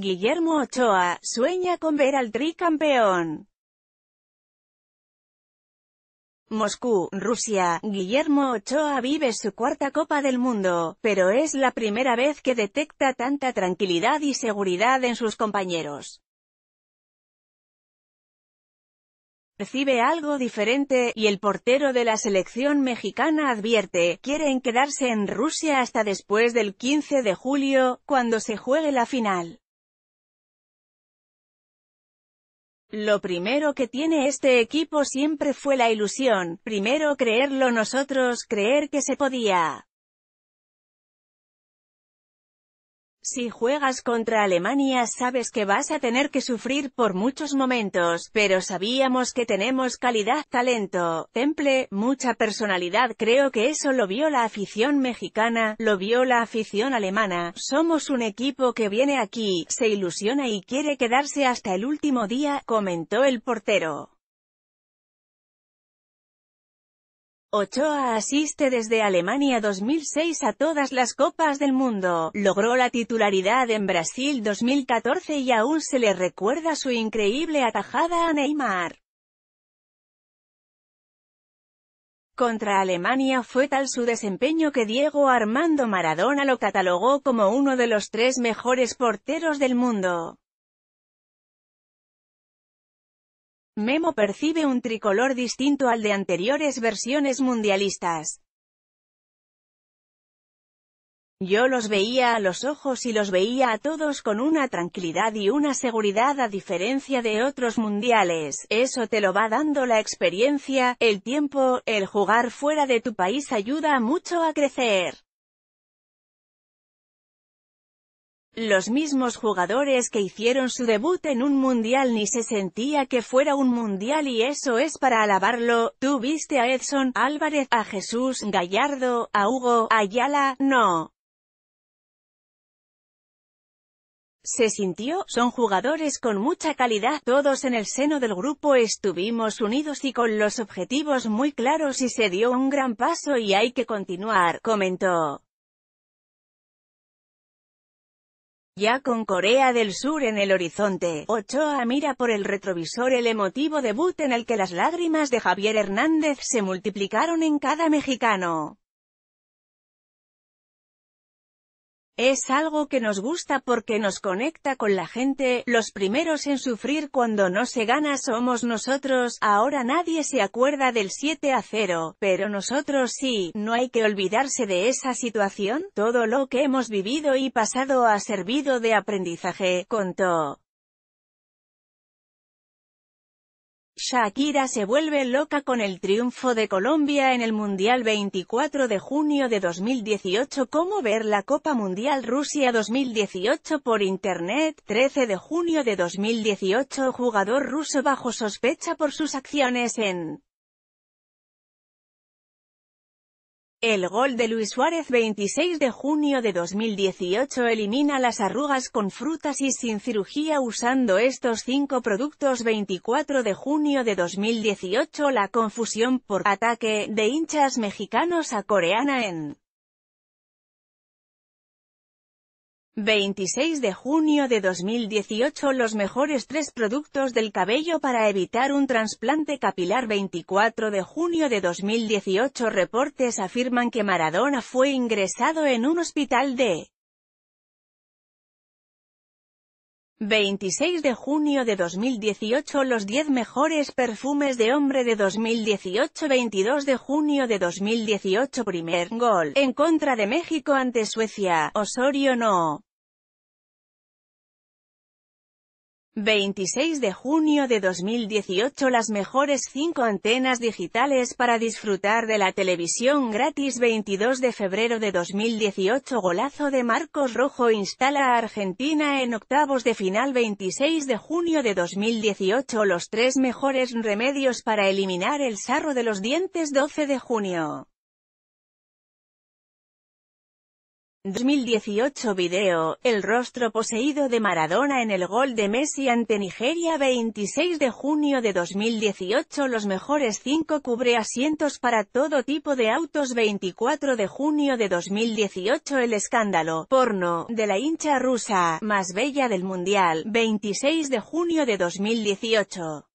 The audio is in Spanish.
Guillermo Ochoa, sueña con ver al tricampeón. Moscú, Rusia, Guillermo Ochoa vive su cuarta Copa del Mundo, pero es la primera vez que detecta tanta tranquilidad y seguridad en sus compañeros. Percibe algo diferente, y el portero de la selección mexicana advierte, quieren quedarse en Rusia hasta después del 15 de julio, cuando se juegue la final. Lo primero que tiene este equipo siempre fue la ilusión, primero creerlo nosotros, creer que se podía. Si juegas contra Alemania sabes que vas a tener que sufrir por muchos momentos, pero sabíamos que tenemos calidad, talento, temple, mucha personalidad. Creo que eso lo vio la afición mexicana, lo vio la afición alemana. Somos un equipo que viene aquí, se ilusiona y quiere quedarse hasta el último día, comentó el portero. Ochoa asiste desde Alemania 2006 a todas las Copas del Mundo, logró la titularidad en Brasil 2014 y aún se le recuerda su increíble atajada a Neymar. Contra Alemania fue tal su desempeño que Diego Armando Maradona lo catalogó como uno de los tres mejores porteros del mundo. Memo percibe un tricolor distinto al de anteriores versiones mundialistas. Yo los veía a los ojos y los veía a todos con una tranquilidad y una seguridad a diferencia de otros mundiales, eso te lo va dando la experiencia, el tiempo, el jugar fuera de tu país ayuda mucho a crecer. Los mismos jugadores que hicieron su debut en un mundial ni se sentía que fuera un mundial y eso es para alabarlo, tú viste a Edson, Álvarez, a Jesús, Gallardo, a Hugo, Ayala, no. se sintió, son jugadores con mucha calidad, todos en el seno del grupo estuvimos unidos y con los objetivos muy claros y se dio un gran paso y hay que continuar, comentó. Ya con Corea del Sur en el horizonte, Ochoa mira por el retrovisor el emotivo debut en el que las lágrimas de Javier Hernández se multiplicaron en cada mexicano. Es algo que nos gusta porque nos conecta con la gente, los primeros en sufrir cuando no se gana somos nosotros, ahora nadie se acuerda del 7 a 0, pero nosotros sí, no hay que olvidarse de esa situación, todo lo que hemos vivido y pasado ha servido de aprendizaje, contó. Shakira se vuelve loca con el triunfo de Colombia en el Mundial 24 de junio de 2018 Cómo ver la Copa Mundial Rusia 2018 por Internet 13 de junio de 2018 Jugador ruso bajo sospecha por sus acciones en El gol de Luis Suárez 26 de junio de 2018 elimina las arrugas con frutas y sin cirugía usando estos cinco productos 24 de junio de 2018 la confusión por ataque de hinchas mexicanos a coreana en 26 de junio de 2018 Los mejores tres productos del cabello para evitar un trasplante capilar 24 de junio de 2018 Reportes afirman que Maradona fue ingresado en un hospital de 26 de junio de 2018 Los 10 mejores perfumes de hombre de 2018 22 de junio de 2018 Primer gol, en contra de México ante Suecia, Osorio no. 26 de junio de 2018 Las mejores 5 antenas digitales para disfrutar de la televisión gratis 22 de febrero de 2018 Golazo de Marcos Rojo instala a Argentina en octavos de final 26 de junio de 2018 Los 3 mejores remedios para eliminar el sarro de los dientes 12 de junio 2018 Video, el rostro poseído de Maradona en el gol de Messi ante Nigeria 26 de junio de 2018 Los mejores 5 cubre asientos para todo tipo de autos 24 de junio de 2018 El escándalo, porno, de la hincha rusa, más bella del mundial, 26 de junio de 2018